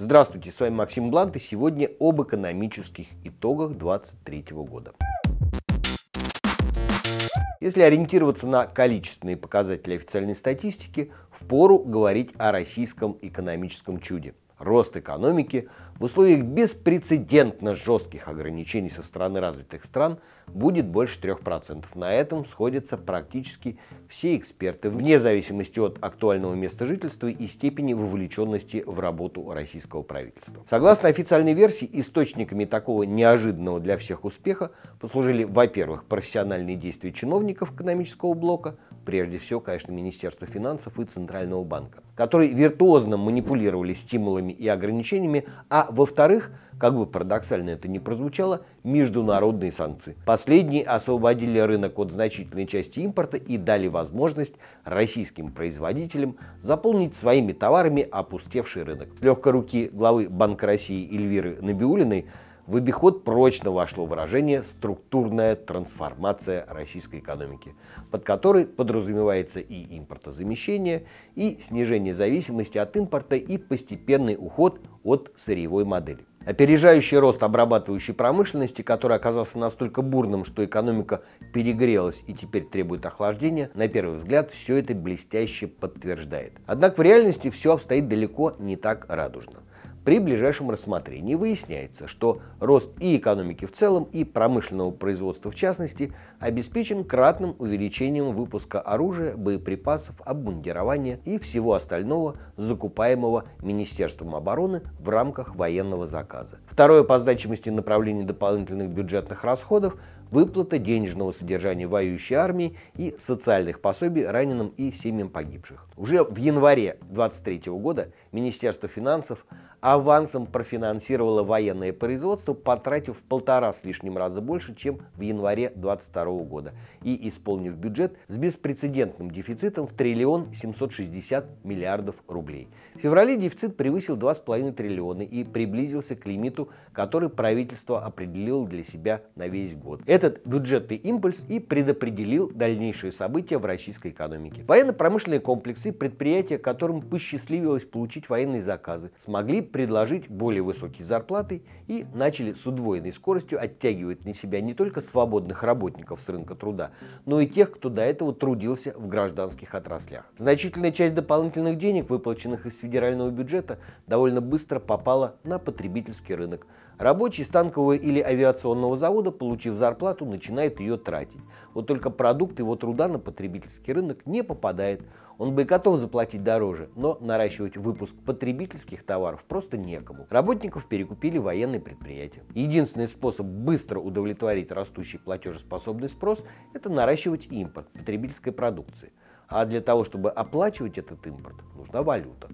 Здравствуйте, с вами Максим Блант и сегодня об экономических итогах 2023 года. Если ориентироваться на количественные показатели официальной статистики, в пору говорить о российском экономическом чуде – рост экономики в условиях беспрецедентно жестких ограничений со стороны развитых стран будет больше 3%. На этом сходятся практически все эксперты, вне зависимости от актуального места жительства и степени вовлеченности в работу российского правительства. Согласно официальной версии, источниками такого неожиданного для всех успеха послужили, во-первых, профессиональные действия чиновников экономического блока, прежде всего, конечно, Министерства финансов и Центрального банка которые виртуозно манипулировали стимулами и ограничениями, а во-вторых, как бы парадоксально это ни прозвучало, международные санкции. Последние освободили рынок от значительной части импорта и дали возможность российским производителям заполнить своими товарами опустевший рынок. С легкой руки главы Банка России Эльвиры Набиулиной в обиход прочно вошло выражение «структурная трансформация российской экономики», под которой подразумевается и импортозамещение, и снижение зависимости от импорта, и постепенный уход от сырьевой модели. Опережающий рост обрабатывающей промышленности, который оказался настолько бурным, что экономика перегрелась и теперь требует охлаждения, на первый взгляд все это блестяще подтверждает. Однако в реальности все обстоит далеко не так радужно. При ближайшем рассмотрении выясняется, что рост и экономики в целом, и промышленного производства в частности, обеспечен кратным увеличением выпуска оружия, боеприпасов, обмундирования и всего остального, закупаемого Министерством обороны в рамках военного заказа. Второе по значимости направление дополнительных бюджетных расходов – выплата денежного содержания воюющей армии и социальных пособий раненым и семьям погибших. Уже в январе 2023 года Министерство финансов авансом профинансировало военное производство, потратив в полтора с лишним раза больше, чем в январе 2022 года, и исполнив бюджет с беспрецедентным дефицитом в триллион 760 миллиардов рублей. В феврале дефицит превысил 2,5 триллиона и приблизился к лимиту, который правительство определило для себя на весь год. Этот бюджетный импульс и предопределил дальнейшие события в российской экономике. Военно-промышленные комплексы, предприятия, которым посчастливилось получить военные заказы, смогли предложить более высокие зарплаты и начали с удвоенной скоростью оттягивать на себя не только свободных работников с рынка труда, но и тех, кто до этого трудился в гражданских отраслях. Значительная часть дополнительных денег, выплаченных из федерального бюджета, довольно быстро попала на потребительский рынок. Рабочие станкового или авиационного завода, получив зарплату, зарплату, начинает ее тратить. Вот только продукт его труда на потребительский рынок не попадает. Он бы и готов заплатить дороже, но наращивать выпуск потребительских товаров просто некому. Работников перекупили военные предприятия. Единственный способ быстро удовлетворить растущий платежеспособный спрос – это наращивать импорт потребительской продукции. А для того, чтобы оплачивать этот импорт, нужна валюта.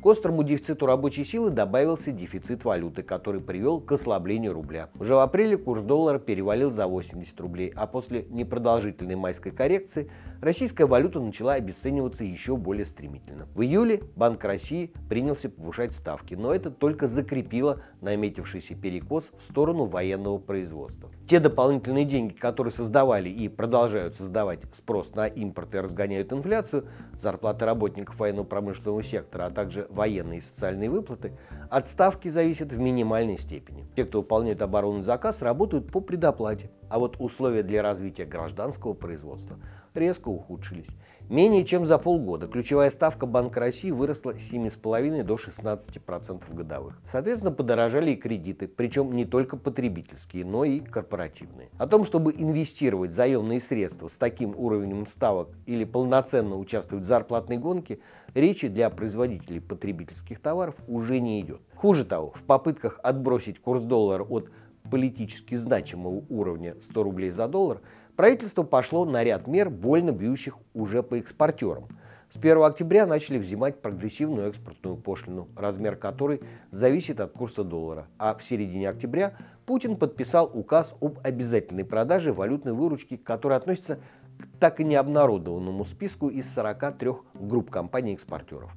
К острому дефициту рабочей силы добавился дефицит валюты, который привел к ослаблению рубля. Уже в апреле курс доллара перевалил за 80 рублей, а после непродолжительной майской коррекции российская валюта начала обесцениваться еще более стремительно. В июле Банк России принялся повышать ставки, но это только закрепило наметившийся перекос в сторону военного производства. Те дополнительные деньги, которые создавали и продолжают создавать спрос на импорт и разгоняют инфляцию, зарплаты работников военно-промышленного сектора, а также военные и социальные выплаты, отставки зависят в минимальной степени. Те, кто выполняет оборонный заказ, работают по предоплате. А вот условия для развития гражданского производства резко ухудшились. Менее чем за полгода ключевая ставка Банка России выросла с 7,5 до 16% годовых. Соответственно, подорожали и кредиты, причем не только потребительские, но и корпоративные. О том, чтобы инвестировать заемные средства с таким уровнем ставок или полноценно участвовать в зарплатной гонке, речи для производителей потребительских товаров уже не идет. Хуже того, в попытках отбросить курс доллара от политически значимого уровня 100 рублей за доллар, правительство пошло на ряд мер, больно бьющих уже по экспортерам. С 1 октября начали взимать прогрессивную экспортную пошлину, размер которой зависит от курса доллара, а в середине октября Путин подписал указ об обязательной продаже валютной выручки, которая относится к так и не обнародованному списку из 43 групп компаний-экспортеров.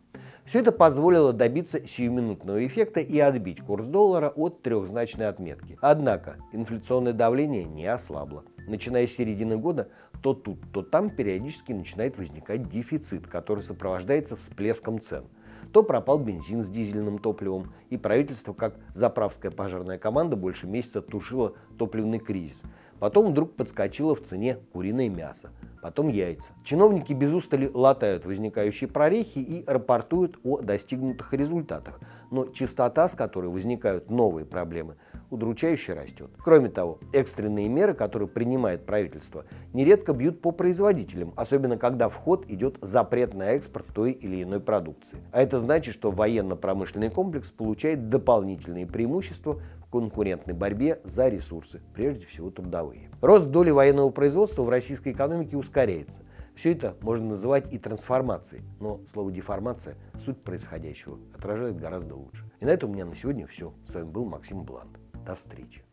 Все это позволило добиться сиюминутного эффекта и отбить курс доллара от трехзначной отметки. Однако инфляционное давление не ослабло. Начиная с середины года, то тут, то там периодически начинает возникать дефицит, который сопровождается всплеском цен. То пропал бензин с дизельным топливом, и правительство, как заправская пожарная команда, больше месяца тушило топливный кризис. Потом вдруг подскочило в цене куриное мясо, потом яйца. Чиновники без устали латают возникающие прорехи и рапортуют о достигнутых результатах, но частота, с которой возникают новые проблемы, удручающе растет. Кроме того, экстренные меры, которые принимает правительство, нередко бьют по производителям, особенно когда в ход идет запрет на экспорт той или иной продукции. А это значит, что военно-промышленный комплекс получает дополнительные преимущества конкурентной борьбе за ресурсы, прежде всего трудовые. Рост доли военного производства в российской экономике ускоряется. Все это можно называть и трансформацией, но слово «деформация» суть происходящего отражает гораздо лучше. И на этом у меня на сегодня все. С вами был Максим Бланд. До встречи.